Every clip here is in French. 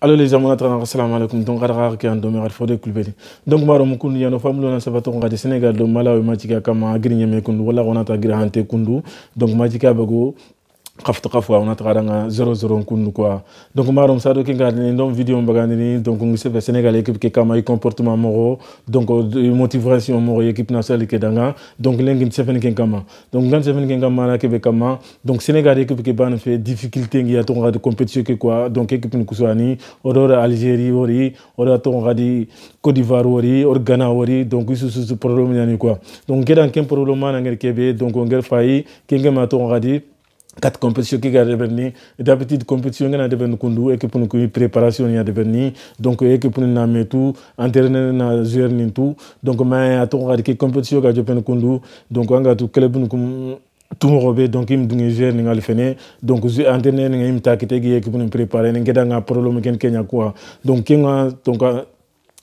Alors les gens, tana assalamu alaikum donc on a ke an domi xar de couper donc maro mu kundu yano fam lona do malawi majika kama agri nyeme la on a ta kundu donc majika bago xaftu xafwa wona taxa danga zero zero kundu quoi donc marom sado ke ngadini ndom video mbagandini donc ngi sefe sénégal équipe ke kama i e comportement moxo donc e motivation moxo équipe e nationale ke danga donc lengin sefen ken kama donc ngan sefen ken kama na kebe kama donc sénégal équipe ke bana fe difficulté ngi ato ya ngadi compétition ke quoi donc équipe ni kusani odora algérie ori oda to di côte d'ivoire ori or ghana ori donc isu su problème ya ni quoi donc ngedan ken problème na ngel kebe donc ngel fayi ke ngema to ngadi quatre compétitions qui gardent devenir d'habitude compétition gana devenir kundu équipe nous qui préparation ya devenir donc équipe nous namet tout entraîneur na joueur ni tout donc mais à ton regard qui compétition ga devenir kundu donc on ga tout club nous tumoxo be donc im dunge joueur ninga le fene donc entraîneur ninga im takite gi équipe nous préparer ninga da nga problème ken kenya quoi donc kenga donc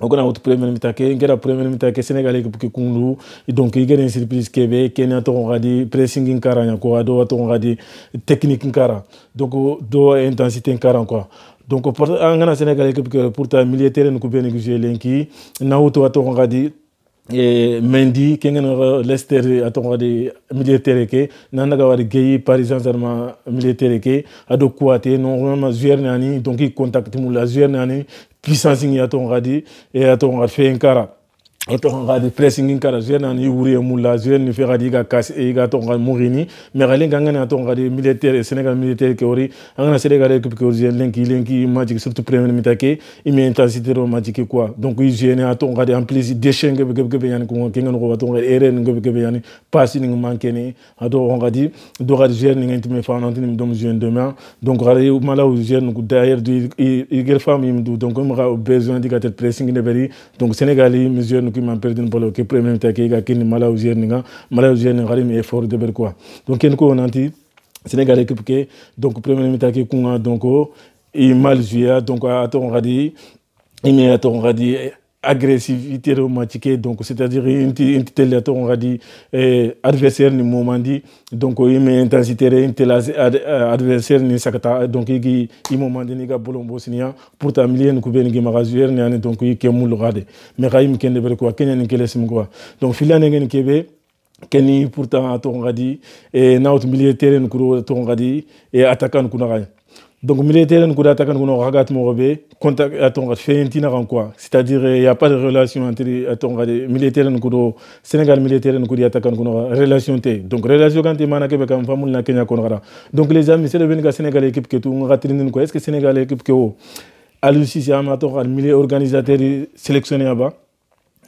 ogona otu premier mita ke ngera premier mita ke senegal ke buki kundu donc igere sir plis kebe kenya to ngadi pressing nkara nya ko ado to ngadi technique nkara donc euh, do intensité nkara quoi donc ngana senegal ke buki pour ta militaire ko ben guje lenki na otu to ngadi e eh, mendi kengena lester atongadi militaire ke nanaga wari geyi paris saint germain militaire ke ado kuate nani donc i contact mu la zuer nani puissance à ton radi et à ton gat fait kara otoxan xadi pressing in kara genani i wuri mulla geni fe xadi iga kas e eh, iga toxan xa muxini mais xa lenki angana toxan xadi militaire sénégal militaire ke ori angana sénégal équipe ke ori lenki lenki majik surtout premier mita ke ime intensité ro majiki e quoi donc i gene a toxan xadi en plus déchet ngebe gebe gebe yani kunga kenga noxoba toxan xadi erreur ngebe gebe yani passe ning mankene a toxan xadi do xadi gene ninga intime fanantinim dom gene demain donc xadi malaw gene d'ailleurs du igel femme yim du donc im xa besoin diga tet pressing ne beri donc sénégal i mi gene qui perdu pour le premier qu'il à malheureusement il de quoi donc a un le sénégal équipe que donc premier ministre ke donc il mal donc à on il met à ton radis agressivité romantique donc c'est-à-dire une une telle on va dire eh, adversaire ni moment dit donc il intensité une telle euh, adversaire ni sakata donc il il moment dit il pour ta couper ni donc il mais quoi kenya ni quoi donc kebe keni pourtant va dire et naut militaire ni on va dire et attaquant donc, militaire, nous avons mon contact contact à ton fait quoi. C'est-à-dire, il n'y a pas de relation entre les militaire nous Sénégal militaire, nous avons une relation. Donc, relation quand il y a une femme, la Kenya Konrada. Donc, les amis, c'est le Sénégal Sénégal équipe que tout, est-ce que Sénégal équipe est vous, à l'UCI, c'est un milieu organisateur sélectionné là-bas.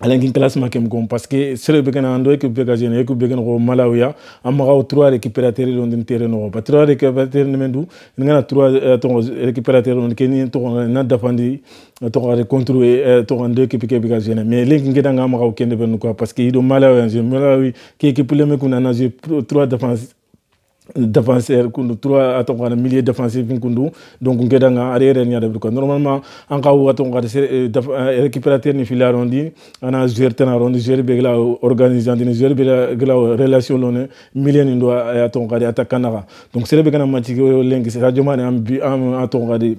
alankin classement kem gom parce que sere be kana ando équipe be ga jene équipe be kana ko malawya amaga o trois récupérateur don dem terrain no ba trois récupérateur ne mendu ngana trois euh, ton récupérateur on ken to na dafandi euh, to ko contrôler euh, to on deux équipe be ga jene mais link ngeda nga amaga o kende ben quoi parce que ido malawya je malawi ki équipe le me kuna na je trois défense défenseur kundu trois aton kana milieu défensif donc arrière de ko normalement an ka de récupérateur ni rondi a joueur tena rondi joueur organisant relations joueur relation milieu euh, donc c'est le euh, c'est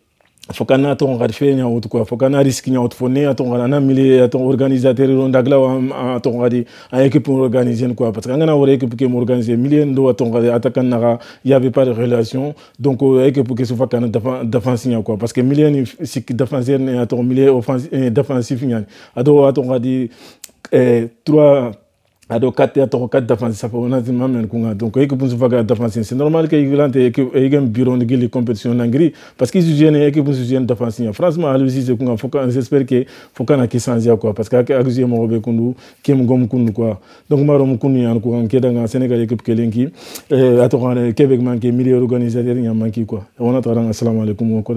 fokana to ngar fe nya ut fokana afokana risk nya ut fone to ngana na mili ton organisateur ron dagla wa ton ngadi eh, a équipe pour organiser quoi parce que ngana wore équipe qui organiser million do to ngadi attaquant na y avait pas de relation donc équipe qui se fakana défense nya quoi parce que million sik défenseur nya to milieu offensif défensif nya ado to ngadi eh 3 ado kat ya toko kat defense sa fona mamen kunga donc e kunsu faga defense c'est normal que igulante e bureau de gili compétition na parce que kunsu jeunes defense ya franchement alu si c'est kunga foka j'espère que foka na kisanzi ya quoi parce que ak jugé mo be kundu kim gom kundu quoi donc maro mo kunu yan ko an sénégal équipe kelenki euh atoko québec manke milieu organisateur ya manki quoi on attend assalamu alaikum ko